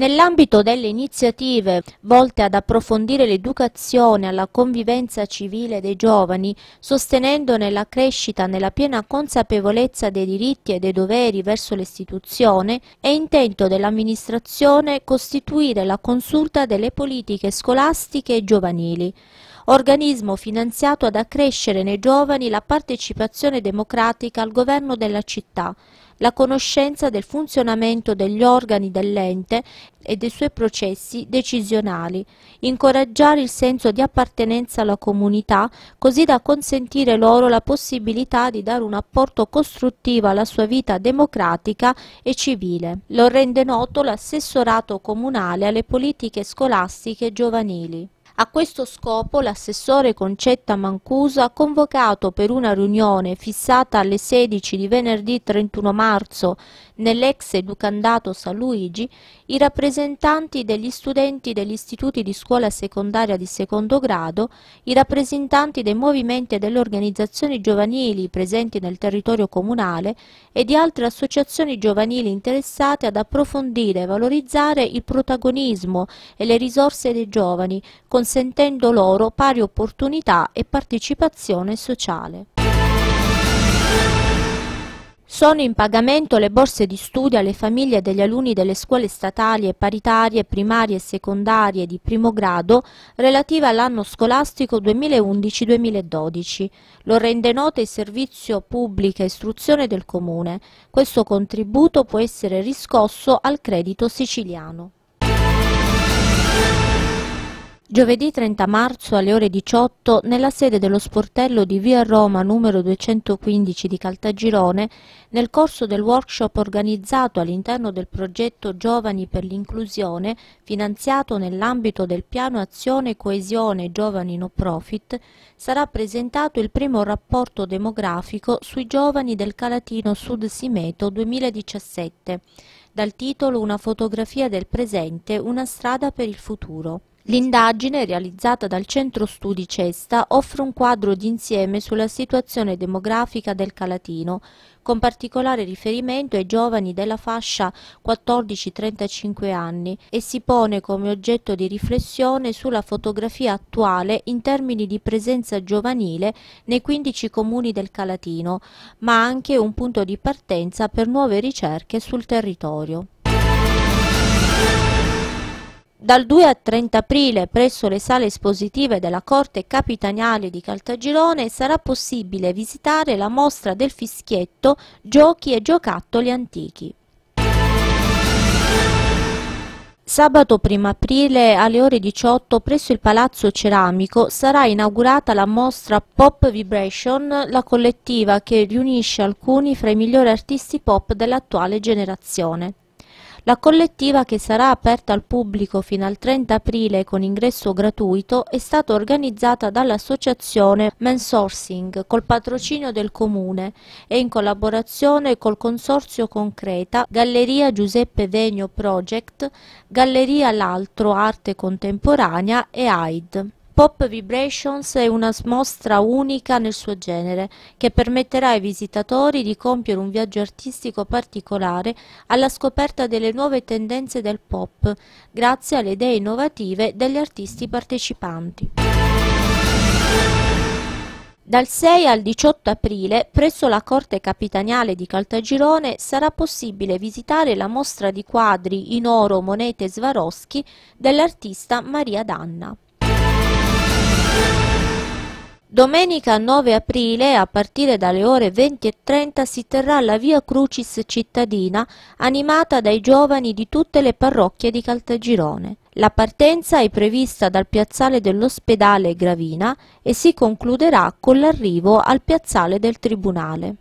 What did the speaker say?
Nell'ambito delle iniziative volte ad approfondire l'educazione alla convivenza civile dei giovani, sostenendone la crescita nella piena consapevolezza dei diritti e dei doveri verso l'istituzione, è intento dell'amministrazione costituire la consulta delle politiche scolastiche e giovanili organismo finanziato ad accrescere nei giovani la partecipazione democratica al governo della città, la conoscenza del funzionamento degli organi dell'ente e dei suoi processi decisionali, incoraggiare il senso di appartenenza alla comunità così da consentire loro la possibilità di dare un apporto costruttivo alla sua vita democratica e civile. Lo rende noto l'assessorato comunale alle politiche scolastiche giovanili. A questo scopo l'assessore Concetta Mancuso ha convocato per una riunione fissata alle 16 di venerdì 31 marzo nell'ex educandato San Luigi i rappresentanti degli studenti degli istituti di scuola secondaria di secondo grado, i rappresentanti dei movimenti e delle organizzazioni giovanili presenti nel territorio comunale e di altre associazioni giovanili interessate ad approfondire e valorizzare il protagonismo e le risorse dei giovani, considerando consentendo loro pari opportunità e partecipazione sociale. Sono in pagamento le borse di studio alle famiglie degli alunni delle scuole statali e paritarie primarie e secondarie di primo grado relative all'anno scolastico 2011-2012. Lo rende noto il Servizio Pubblica Istruzione del Comune. Questo contributo può essere riscosso al credito siciliano. Giovedì 30 marzo alle ore 18 nella sede dello sportello di Via Roma numero 215 di Caltagirone, nel corso del workshop organizzato all'interno del progetto Giovani per l'inclusione, finanziato nell'ambito del piano Azione Coesione Giovani No Profit, sarà presentato il primo rapporto demografico sui giovani del Calatino Sud Simeto 2017, dal titolo Una fotografia del presente, una strada per il futuro. L'indagine, realizzata dal Centro Studi Cesta, offre un quadro d'insieme sulla situazione demografica del Calatino, con particolare riferimento ai giovani della fascia 14-35 anni e si pone come oggetto di riflessione sulla fotografia attuale in termini di presenza giovanile nei 15 comuni del Calatino, ma anche un punto di partenza per nuove ricerche sul territorio. Dal 2 al 30 aprile presso le sale espositive della Corte Capitaniale di Caltagirone sarà possibile visitare la mostra del fischietto Giochi e giocattoli antichi. Sabato 1 aprile alle ore 18 presso il Palazzo Ceramico sarà inaugurata la mostra Pop Vibration, la collettiva che riunisce alcuni fra i migliori artisti pop dell'attuale generazione. La collettiva che sarà aperta al pubblico fino al 30 aprile con ingresso gratuito è stata organizzata dall'associazione Mensourcing col patrocinio del Comune e in collaborazione col Consorzio Concreta, Galleria Giuseppe Vegno Project, Galleria L'Altro Arte Contemporanea e AID. Pop Vibrations è una mostra unica nel suo genere, che permetterà ai visitatori di compiere un viaggio artistico particolare alla scoperta delle nuove tendenze del pop, grazie alle idee innovative degli artisti partecipanti. Dal 6 al 18 aprile, presso la Corte Capitaniale di Caltagirone, sarà possibile visitare la mostra di quadri in oro, monete e svaroschi dell'artista Maria Danna. Domenica 9 aprile, a partire dalle ore 20.30, si terrà la Via Crucis cittadina, animata dai giovani di tutte le parrocchie di Caltagirone. La partenza è prevista dal piazzale dell'ospedale Gravina e si concluderà con l'arrivo al piazzale del Tribunale.